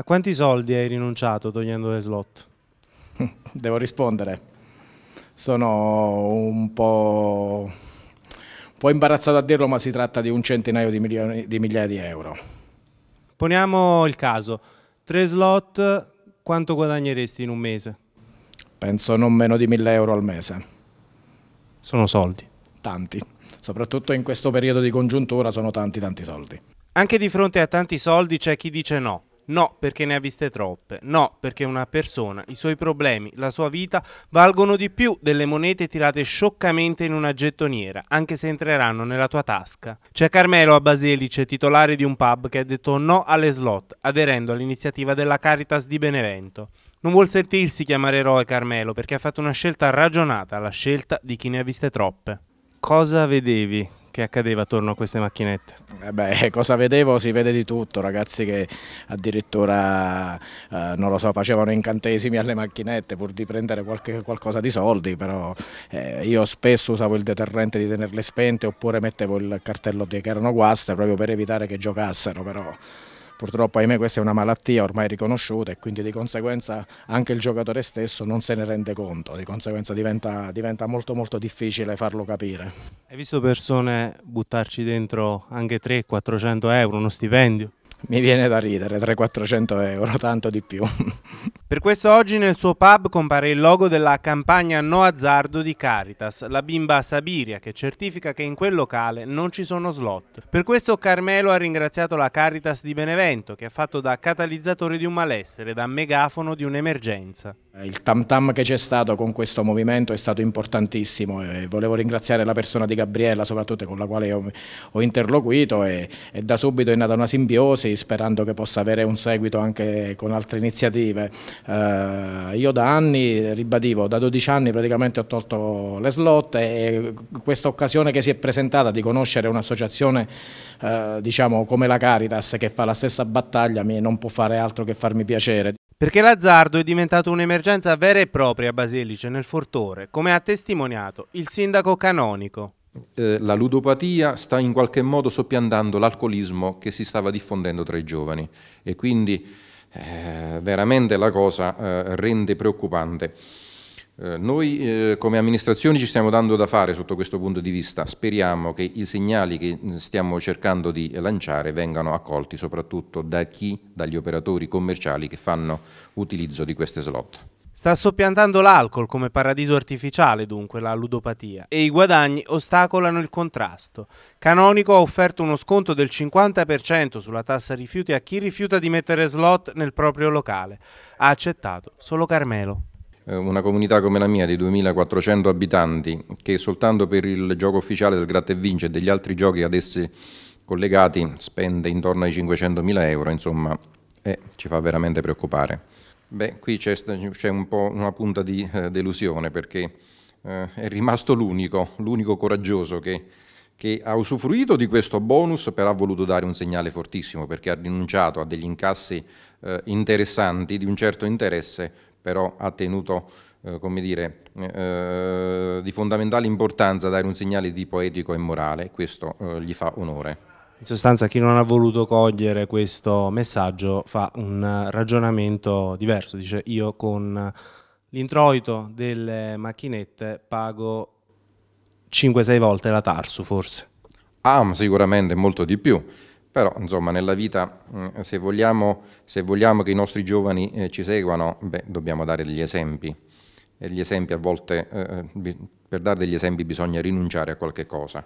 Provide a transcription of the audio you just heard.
A quanti soldi hai rinunciato togliendo le slot? Devo rispondere. Sono un po', un po', imbarazzato a dirlo, ma si tratta di un centinaio di, milioni, di migliaia di euro. Poniamo il caso, tre slot, quanto guadagneresti in un mese? Penso non meno di 1000 euro al mese. Sono soldi. Tanti. Soprattutto in questo periodo di congiuntura sono tanti tanti soldi. Anche di fronte a tanti soldi c'è chi dice no. No, perché ne ha viste troppe. No, perché una persona, i suoi problemi, la sua vita valgono di più delle monete tirate scioccamente in una gettoniera, anche se entreranno nella tua tasca. C'è Carmelo a Baselice, titolare di un pub, che ha detto no alle slot, aderendo all'iniziativa della Caritas di Benevento. Non vuol sentirsi chiamare eroe Carmelo perché ha fatto una scelta ragionata, la scelta di chi ne ha viste troppe. Cosa vedevi? che accadeva attorno a queste macchinette? Eh beh, cosa vedevo? Si vede di tutto, ragazzi che addirittura, eh, non lo so, facevano incantesimi alle macchinette pur di prendere qualche, qualcosa di soldi, però eh, io spesso usavo il deterrente di tenerle spente oppure mettevo il cartello di che erano guaste proprio per evitare che giocassero, però purtroppo ahimè questa è una malattia ormai riconosciuta e quindi di conseguenza anche il giocatore stesso non se ne rende conto, di conseguenza diventa, diventa molto molto difficile farlo capire. Hai visto persone buttarci dentro anche 300-400 euro, uno stipendio? mi viene da ridere, 300-400 euro, tanto di più. Per questo oggi nel suo pub compare il logo della campagna No Azzardo di Caritas, la bimba Sabiria che certifica che in quel locale non ci sono slot. Per questo Carmelo ha ringraziato la Caritas di Benevento che ha fatto da catalizzatore di un malessere, da megafono di un'emergenza. Eh, il tam tam che c'è stato con questo movimento è stato importantissimo e volevo ringraziare la persona di Gabriella soprattutto con la quale ho, interloquito e, da subito è nata una simbiosi sperando che possa avere un seguito anche con altre iniziative. Eh, io da anni, ribadivo, da 12 anni praticamente ho tolto le slot e questa occasione che si è presentata di conoscere un'associazione eh, diciamo come la Caritas che fa la stessa battaglia non può fare altro che farmi piacere. Perché l'azzardo è diventato un'emergenza vera e propria a Basilice nel Fortore, come ha testimoniato il sindaco canonico. Eh, la ludopatia sta in qualche modo soppiantando l'alcolismo che si stava diffondendo tra i giovani e quindi eh, veramente la cosa eh, rende preoccupante. Eh, noi eh, come amministrazione ci stiamo dando da fare sotto questo punto di vista, speriamo che i segnali che mm, stiamo cercando di lanciare vengano accolti soprattutto da chi, dagli operatori commerciali che fanno utilizzo di queste slot. Sta soppiantando l'alcol come paradiso artificiale dunque la ludopatia e i guadagni ostacolano il contrasto. Canonico ha offerto uno sconto del 50% sulla tassa rifiuti a chi rifiuta di mettere slot nel proprio locale. Ha accettato solo Carmelo. Eh, una comunità come la mia di 2400 abitanti che soltanto per il gioco ufficiale del gratta e vince e degli altri giochi ad essi collegati spende intorno ai 500.000 euro, insomma eh, ci fa veramente preoccupare. Beh, qui c'è, un po' una punta di eh, delusione perché eh, è rimasto l'unico, l'unico coraggioso che, che ha usufruito di questo bonus però ha voluto dare un segnale fortissimo perché ha rinunciato a degli incassi eh, interessanti di un certo interesse però ha tenuto eh, come dire, eh, di fondamentale importanza dare un segnale di poetico e morale, questo eh, gli fa onore. In sostanza chi non ha voluto cogliere questo messaggio fa un ragionamento diverso, dice io con l'introito delle macchinette pago 5-6 volte la Tarsu forse. Ah, sicuramente molto di più. Però, insomma, nella vita, mm, se vogliamo, se vogliamo che i nostri giovani eh, ci seguano, beh, dobbiamo dare degli esempi. E gli esempi a volte, eh, eh per dare degli esempi bisogna rinunciare a qualche cosa.